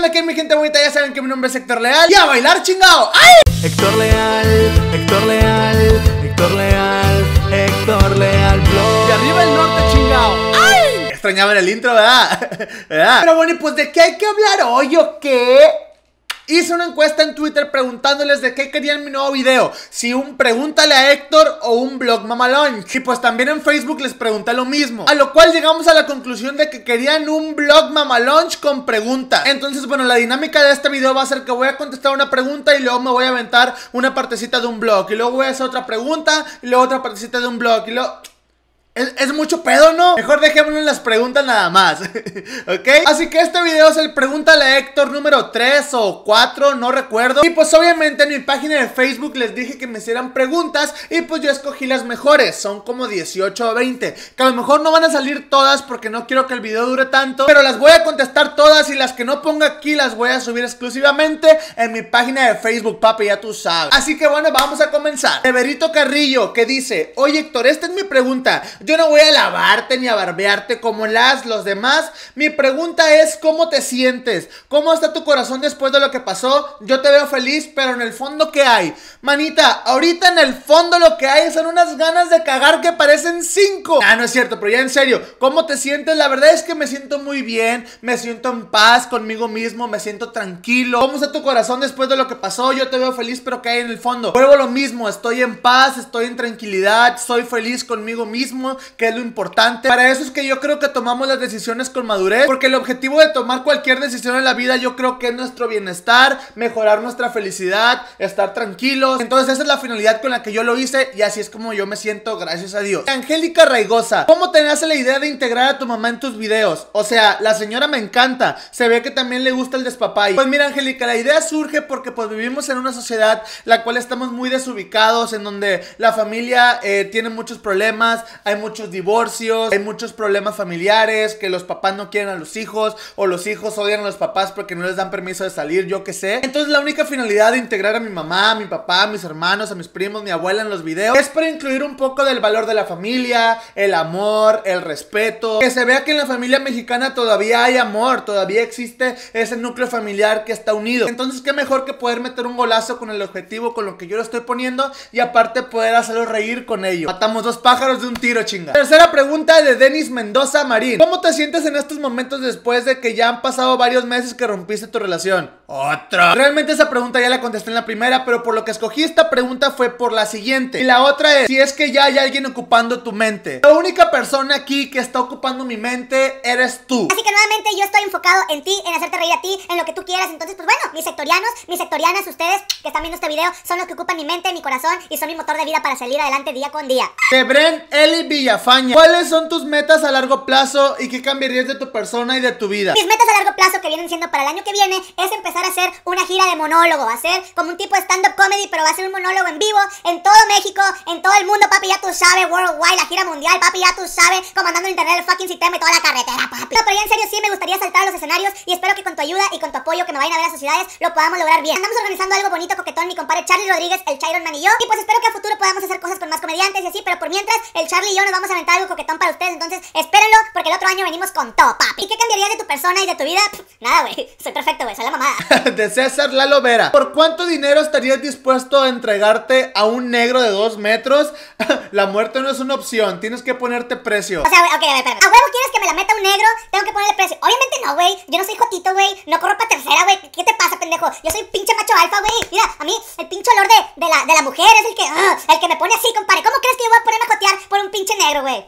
¿Qué aquí mi gente bonita? Ya saben que mi nombre es Héctor Leal Y a bailar chingado ¡Ay! Héctor Leal, Héctor Leal, Héctor Leal, Héctor Leal Y arriba el norte chingado ¡Ay! extrañaba el intro, ¿verdad? ¿verdad? Pero bueno, ¿y pues de qué hay que hablar hoy o qué? Hice una encuesta en Twitter preguntándoles de qué querían mi nuevo video. Si un pregúntale a Héctor o un blog mamalón. Y pues también en Facebook les pregunté lo mismo. A lo cual llegamos a la conclusión de que querían un blog mamalón con preguntas. Entonces, bueno, la dinámica de este video va a ser que voy a contestar una pregunta y luego me voy a aventar una partecita de un blog. Y luego voy a hacer otra pregunta y luego otra partecita de un blog. Y luego... Es, mucho pedo, ¿no? Mejor dejémoslo en las preguntas nada más, ¿ok? Así que este video es el Pregúntale a Héctor número 3 o 4, no recuerdo. Y pues obviamente en mi página de Facebook les dije que me hicieran preguntas y pues yo escogí las mejores, son como 18 o 20. Que a lo mejor no van a salir todas porque no quiero que el video dure tanto, pero las voy a contestar todas y las que no ponga aquí las voy a subir exclusivamente en mi página de Facebook, papi, ya tú sabes. Así que bueno, vamos a comenzar. Everito Carrillo que dice, oye Héctor, esta es mi pregunta. Yo no voy a lavarte ni a barbearte como las los demás. Mi pregunta es cómo te sientes, cómo está tu corazón después de lo que pasó. Yo te veo feliz, pero en el fondo qué hay, manita. Ahorita en el fondo lo que hay son unas ganas de cagar que parecen cinco. Ah, no es cierto, pero ya en serio, cómo te sientes. La verdad es que me siento muy bien, me siento en paz conmigo mismo, me siento tranquilo. ¿Cómo está tu corazón después de lo que pasó? Yo te veo feliz, pero qué hay en el fondo. Vuelvo lo mismo, estoy en paz, estoy en tranquilidad, soy feliz conmigo mismo que es lo importante. Para eso es que yo creo que tomamos las decisiones con madurez, porque el objetivo de tomar cualquier decisión en la vida yo creo que es nuestro bienestar, mejorar nuestra felicidad, estar tranquilos. Entonces esa es la finalidad con la que yo lo hice y así es como yo me siento, gracias a Dios. Angélica Raigosa, ¿cómo tenías la idea de integrar a tu mamá en tus videos? O sea, la señora me encanta, se ve que también le gusta el despapay. Pues mira Angélica, la idea surge porque pues vivimos en una sociedad la cual estamos muy desubicados, en donde la familia eh, tiene muchos problemas, hay muchos divorcios, hay muchos problemas familiares, que los papás no quieren a los hijos o los hijos odian a los papás porque no les dan permiso de salir, yo qué sé. Entonces la única finalidad de integrar a mi mamá, a mi papá, a mis hermanos, a mis primos, mi abuela en los videos es para incluir un poco del valor de la familia, el amor, el respeto, que se vea que en la familia mexicana todavía hay amor, todavía existe ese núcleo familiar que está unido. Entonces qué mejor que poder meter un golazo con el objetivo, con lo que yo lo estoy poniendo y aparte poder hacerlo reír con ello. Matamos dos pájaros de un tiro, chicos. Tercera pregunta de Denis Mendoza Marín. ¿Cómo te sientes en estos momentos después de que ya han pasado varios meses que rompiste tu relación? Otra. Realmente esa pregunta ya la contesté en la primera, pero por lo que escogí esta pregunta fue por la siguiente. Y la otra es, si es que ya hay alguien ocupando tu mente. La única persona aquí que está ocupando mi mente eres tú. Así que nuevamente yo estoy enfocado en ti, en hacerte reír a ti, en lo que tú quieras. Entonces, pues bueno, mis sectorianos, mis sectorianas, ustedes que están viendo este video, son los que ocupan mi mente, mi corazón y son mi motor de vida para salir adelante día con día. De Bren Eli afaña. ¿cuáles son tus metas a largo plazo y qué cambiarías de tu persona y de tu vida? Mis metas a largo plazo que vienen siendo para el año que viene es empezar a hacer una gira de monólogo, va a ser como un tipo de stand-up comedy, pero va a ser un monólogo en vivo en todo México, en todo el mundo, papi, ya tú sabes, worldwide, la gira mundial, papi, ya tú sabes, comandando el internet, el fucking sistema y toda la carretera, papi. No, pero ya en serio sí me gustaría saltar a los escenarios y espero que con tu ayuda y con tu apoyo que me vayan a ver a sociedades lo podamos lograr bien. Andamos organizando algo bonito, coquetón, mi compadre Charlie Rodríguez, el Chiron Man y yo, y pues espero que a futuro podamos hacer cosas con más comediantes y así, pero por mientras, el Charlie y yo vamos a inventar algo coquetón para ustedes, entonces espérenlo porque el otro año venimos con todo, papi. ¿Y qué cambiaría de tu persona y de tu vida? nada, güey, soy perfecto, güey, soy la mamada. de César la ¿por cuánto dinero estarías dispuesto a entregarte a un negro de dos metros? la muerte no es una opción, tienes que ponerte precio. O sea, güey, ok, a ver, ¿A huevo quieres que me la meta un negro? Tengo que ponerle precio. Obviamente no, güey, yo no soy jotito, güey, no corro para tercera, güey, ¿qué te pasa, pendejo? Yo soy pinche macho alfa, güey, mira, a mí el pinche olor de, la, de mujer es el que, el que me pone así, compadre. ¿Cómo crees que yo voy a ponerme a jotear por un pinche negro? negro, güey.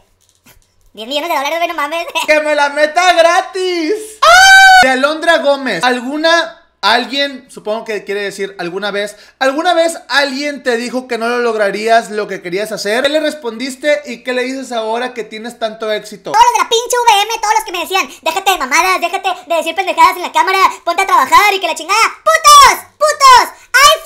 10 millones de dólares, güey, no mames. ¡Que me la meta gratis! ¡Ah! De Alondra Gómez. ¿Alguna Alguien, supongo que quiere decir alguna vez, ¿alguna vez alguien te dijo que no lo lograrías lo que querías hacer? ¿Qué le respondiste y qué le dices ahora que tienes tanto éxito? Todos los de la pinche VM, todos los que me decían, déjate de mamadas, déjate de decir pendejadas en la cámara, ponte a trabajar y que la chingada. ¡Putos! ¡Putos! ¡Ay,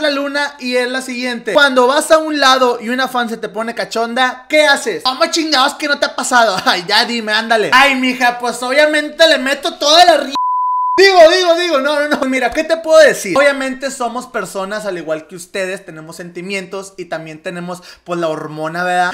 la luna y es la siguiente. Cuando vas a un lado y una fan se te pone cachonda, ¿qué haces? ¿Cómo ah, chingados que no te ha pasado? Ay, ya dime, ándale. Ay, mija, pues obviamente le meto toda la Digo, digo, digo, no, no, no. Mira, ¿qué te puedo decir? Obviamente somos personas al igual que ustedes, tenemos sentimientos y también tenemos, pues, la hormona, ¿verdad?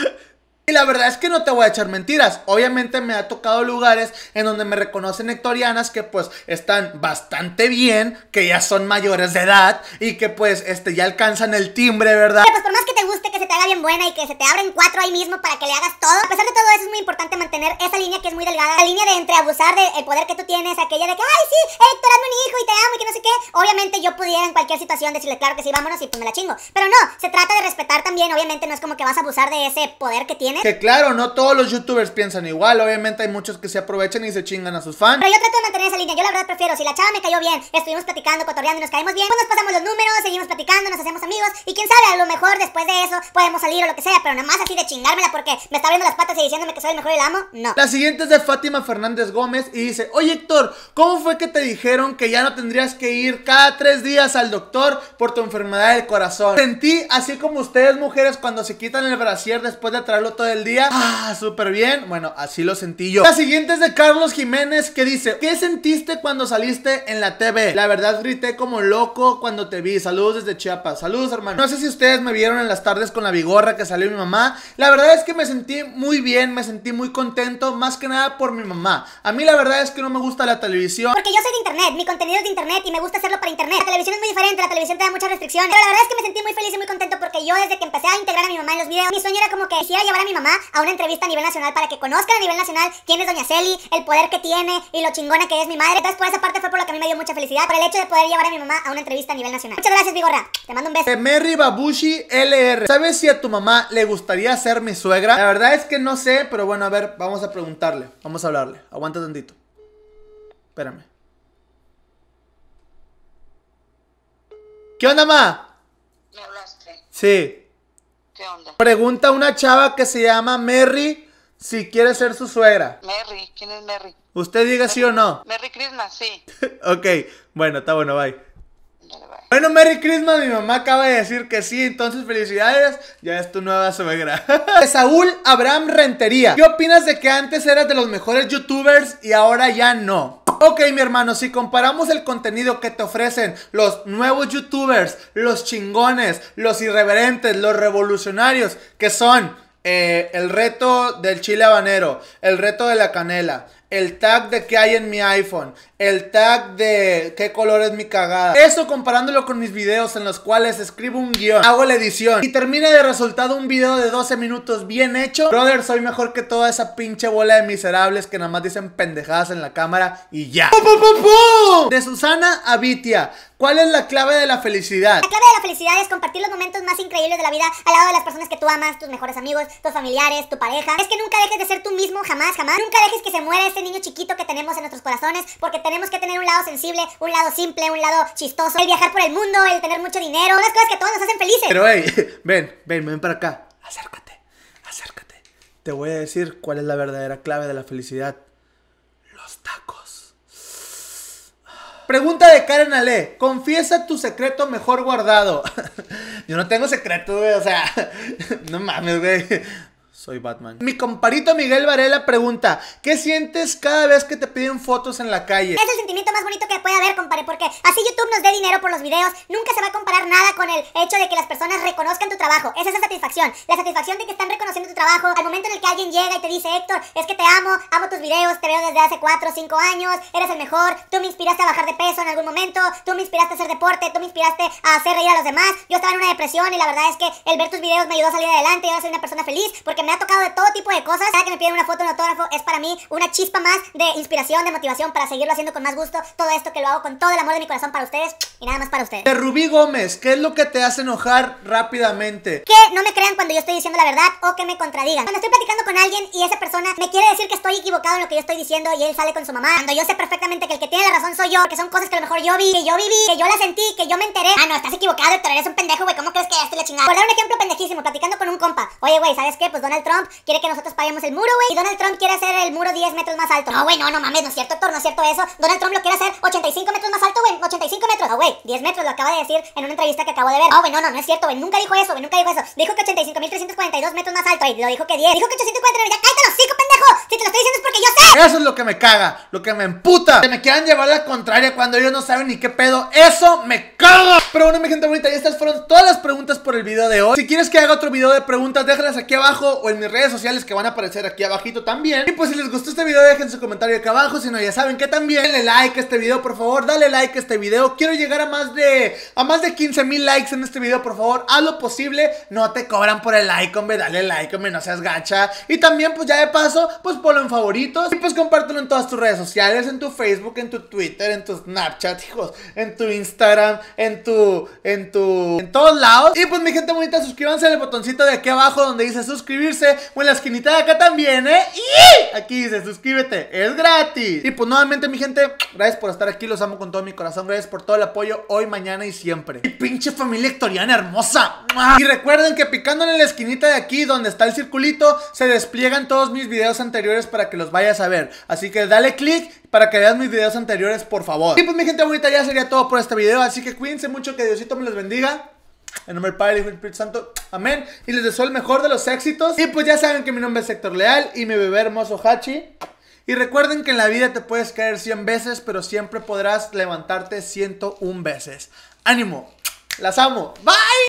Y la verdad es que no te voy a echar mentiras. Obviamente me ha tocado lugares en donde me reconocen hectorianas que pues están bastante bien, que ya son mayores de edad y que pues este ya alcanzan el timbre, ¿verdad? pues por más que te guste, que se te haga bien buena y que se te abren cuatro ahí mismo para que le hagas todo, a pesar de todo eso es muy importante mantener esa línea que es muy delgada, la línea de entre abusar del poder que tú tienes, aquella de que, ay, sí, Héctor, hazme mi hijo y te amo y que no sé qué. Obviamente yo pudiera en cualquier situación decirle, claro que sí, vámonos y pues me la chingo. Pero no, se trata de respetar también, obviamente no es como que vas a abusar de ese poder que tienes que claro, no todos los youtubers piensan igual. Obviamente hay muchos que se aprovechan y se chingan a sus fans. Pero yo trato de mantener esa línea. Yo la verdad prefiero, si la chava me cayó bien, estuvimos platicando, cotorreando y nos caemos bien, pues nos pasamos los números, seguimos platicando, nos hacemos amigos. Y quién sabe, a lo mejor después de eso podemos salir o lo que sea, pero nada más así de chingármela porque me está abriendo las patas y diciéndome que soy el mejor y la amo, no. La siguiente es de Fátima Fernández Gómez y dice: Oye Héctor, ¿cómo fue que te dijeron que ya no tendrías que ir cada tres días al doctor por tu enfermedad del corazón? Sentí así como ustedes, mujeres, cuando se quitan el brasier después de traerlo del día. Ah. ah, súper bien. Bueno, así lo sentí yo. La siguiente es de Carlos Jiménez que dice, ¿qué sentiste cuando saliste en la TV? La verdad grité como loco cuando te vi. Saludos desde Chiapas. Saludos, hermano. No sé si ustedes me vieron en las tardes con la vigorra que salió mi mamá. La verdad es que me sentí muy bien, me sentí muy contento, más que nada por mi mamá. A mí la verdad es que no me gusta la televisión. Porque yo soy de internet, mi contenido es de internet y me gusta hacerlo para internet. La televisión es muy diferente, la televisión te da muchas restricciones. Pero la verdad es que me sentí muy feliz y muy contento porque yo desde que empecé a integrar a mi mamá en los videos, mi sueño era como que decía llevar a mi mamá a una entrevista a nivel nacional para que conozcan a nivel nacional quién es Doña Celi, el poder que tiene y lo chingona que es mi madre. Entonces, por esa parte fue por lo que a mí me dio mucha felicidad, por el hecho de poder llevar a mi mamá a una entrevista a nivel nacional. Muchas gracias, Vigorra. Te mando un beso. Eh, Merry Babushi LR. ¿Sabes si a tu mamá le gustaría ser mi suegra? La verdad es que no sé, pero bueno, a ver, vamos a preguntarle. Vamos a hablarle. Aguanta tantito. Espérame. ¿Qué onda, mamá hablaste. Sí. Pregunta una chava que se llama Merry si quiere ser su suegra. Merry, ¿quién es Merry? Usted diga sí o no. Merry Christmas, sí. ok, bueno, está bueno, bye. bye. Bueno, Merry Christmas, mi mamá acaba de decir que sí, entonces felicidades, ya es tu nueva suegra. Saúl Abraham Rentería, ¿qué opinas de que antes eras de los mejores youtubers y ahora ya no? Ok, mi hermano, si comparamos el contenido que te ofrecen los nuevos youtubers, los chingones, los irreverentes, los revolucionarios, que son eh, el reto del chile habanero, el reto de la canela, el tag de qué hay en mi iPhone, el tag de qué color es mi cagada. Eso comparándolo con mis videos en los cuales escribo un guión, hago la edición y termina de resultado un video de 12 minutos bien hecho. Brother, soy mejor que toda esa pinche bola de miserables que nada más dicen pendejadas en la cámara y ya. de Susana a Vitia. ¿Cuál es la clave de la felicidad? La clave de la felicidad es compartir los momentos más increíbles de la vida al lado de las personas que tú amas, tus mejores amigos, tus familiares, tu pareja. Es que nunca dejes de ser tú mismo, jamás, jamás. Nunca dejes que se muera ese niño chiquito que tenemos en nuestros corazones, porque tenemos que tener un lado sensible, un lado simple, un lado chistoso. El viajar por el mundo, el tener mucho dinero, unas cosas que todos nos hacen felices. Pero hey, ven, ven, ven para acá. Acércate, acércate. Te voy a decir cuál es la verdadera clave de la felicidad. pregunta de Karen Ale. Confiesa tu secreto mejor guardado. Yo no tengo secreto, güey. O sea, no mames, güey. Soy Batman. Mi comparito Miguel Varela pregunta, ¿qué sientes cada vez que te piden fotos en la calle? Es el sentimiento más bonito que puede haber, compadre, porque así YouTube nos dé dinero por los videos, nunca se va a comparar nada con el hecho de que las personas reconozcan tu trabajo. esa Es la satisfacción, la satisfacción de que están reconociendo tu trabajo al momento en el que alguien llega y te dice, Héctor, es que te amo, amo tus videos, te veo desde hace 4 o 5 años, eres el mejor, tú me inspiraste a bajar de peso en algún momento, tú me inspiraste a hacer deporte, tú me inspiraste a hacer reír a los demás, yo estaba en una depresión y la verdad es que el ver tus videos me ayudó a salir adelante y ahora soy una persona feliz porque me ha tocado de todo tipo de cosas. Cada que me piden una foto, un autógrafo, es para mí una chispa más de inspiración, de motivación para seguirlo haciendo con más gusto. Todo esto que lo hago con todo el amor de mi corazón para ustedes y nada más para ustedes. De Rubí Gómez, ¿qué es lo que te hace enojar rápidamente? Que no me crean cuando yo estoy diciendo la verdad o que me contradigan. Cuando estoy platicando con alguien y esa persona me quiere decir que estoy equivocado en lo que yo estoy diciendo y él sale con su mamá, cuando yo sé perfectamente que el que tiene la razón soy yo, que son cosas que a lo mejor yo vi, que yo viví, que yo la sentí, que yo me enteré. Ah, no, estás equivocado, Héctor, eres un pendejo, güey, ¿cómo crees que la chingada. Por dar un ejemplo pendejísimo, platicando con un compa. Oye, güey, ¿sabes qué? Pues Donald Trump quiere que nosotros paguemos el muro, güey. Y Donald Trump quiere hacer el muro 10 metros más alto. No, güey, no, no mames, no es cierto, Thor, no es cierto eso. Donald Trump lo quiere hacer 85 metros más alto, güey. 85 metros. No, güey, 10 metros, lo acaba de decir en una entrevista que acabo de ver. No, güey, no, no, no es cierto, güey. Nunca dijo eso, güey, nunca dijo eso. Dijo que 85.342 metros más alto, güey. Lo dijo que 10. Dijo que 849. Ya cállate, los cinco, pendejo. Si te lo estoy eso es lo que me caga, lo que me emputa. Que me quieran llevar la contraria cuando ellos no saben ni qué pedo. Eso me caga. Pero bueno, mi gente bonita, y estas fueron todas las preguntas por el video de hoy. Si quieres que haga otro video de preguntas, déjalas aquí abajo o en mis redes sociales que van a aparecer aquí abajito también. Y pues si les gustó este video, dejen su comentario aquí abajo. Si no, ya saben que también denle like a este video, por favor. Dale like a este video. Quiero llegar a más de a más de 15 mil likes en este video, por favor. Haz lo posible. No te cobran por el like, hombre. Dale like, hombre. No seas gacha. Y también, pues ya de paso, pues ponlo en favoritos pues compártelo en todas tus redes sociales, en tu Facebook, en tu Twitter, en tu Snapchat, hijos, en tu Instagram, en tu, en tu, en todos lados. Y pues mi gente bonita, suscríbanse al botoncito de aquí abajo donde dice suscribirse, o en la esquinita de acá también, ¿eh? Y aquí dice suscríbete, es gratis. Y pues nuevamente mi gente, gracias por estar aquí, los amo con todo mi corazón, gracias por todo el apoyo hoy, mañana y siempre. Y pinche familia hectoriana hermosa. Y recuerden que picando en la esquinita de aquí donde está el circulito, se despliegan todos mis videos anteriores para que los vayas a ver Así que dale click para que veas mis videos anteriores, por favor. Y pues mi gente bonita, ya sería todo por este video. Así que cuídense mucho, que Diosito me los bendiga. En nombre del Padre, Hijo y Espíritu Santo. Amén. Y les deseo el mejor de los éxitos. Y pues ya saben que mi nombre es Héctor Leal y mi bebé hermoso Hachi. Y recuerden que en la vida te puedes caer 100 veces, pero siempre podrás levantarte 101 veces. ¡Ánimo! ¡Las amo! ¡Bye!